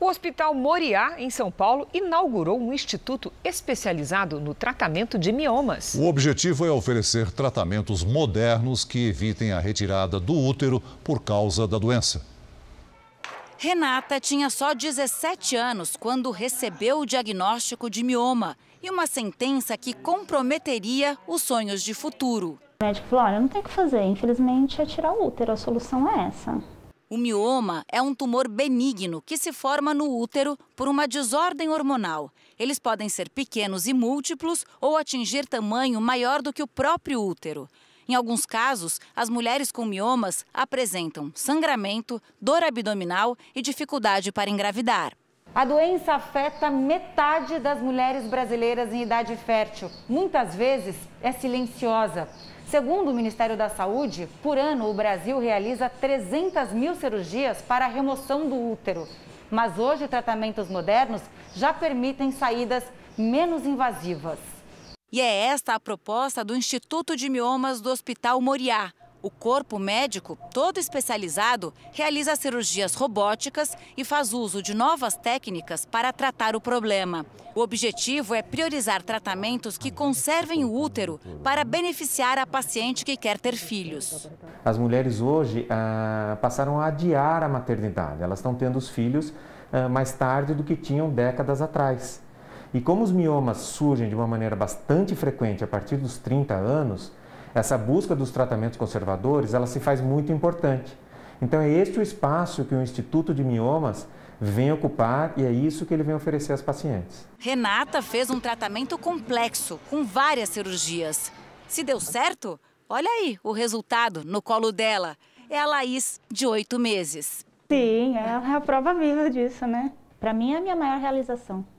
O Hospital Moriá, em São Paulo, inaugurou um instituto especializado no tratamento de miomas. O objetivo é oferecer tratamentos modernos que evitem a retirada do útero por causa da doença. Renata tinha só 17 anos quando recebeu o diagnóstico de mioma e uma sentença que comprometeria os sonhos de futuro. O médico falou: olha, não tem o que fazer, infelizmente é tirar o útero, a solução é essa. O mioma é um tumor benigno que se forma no útero por uma desordem hormonal. Eles podem ser pequenos e múltiplos ou atingir tamanho maior do que o próprio útero. Em alguns casos, as mulheres com miomas apresentam sangramento, dor abdominal e dificuldade para engravidar. A doença afeta metade das mulheres brasileiras em idade fértil. Muitas vezes é silenciosa. Segundo o Ministério da Saúde, por ano o Brasil realiza 300 mil cirurgias para a remoção do útero. Mas hoje tratamentos modernos já permitem saídas menos invasivas. E é esta a proposta do Instituto de Miomas do Hospital Moriá. O corpo médico, todo especializado, realiza cirurgias robóticas e faz uso de novas técnicas para tratar o problema. O objetivo é priorizar tratamentos que conservem o útero para beneficiar a paciente que quer ter filhos. As mulheres hoje ah, passaram a adiar a maternidade. Elas estão tendo os filhos ah, mais tarde do que tinham décadas atrás. E como os miomas surgem de uma maneira bastante frequente a partir dos 30 anos, essa busca dos tratamentos conservadores, ela se faz muito importante. Então é este o espaço que o Instituto de Miomas vem ocupar e é isso que ele vem oferecer às pacientes. Renata fez um tratamento complexo, com várias cirurgias. Se deu certo, olha aí o resultado no colo dela. É a Laís, de oito meses. Sim, ela é a prova viva disso, né? Para mim é a minha maior realização.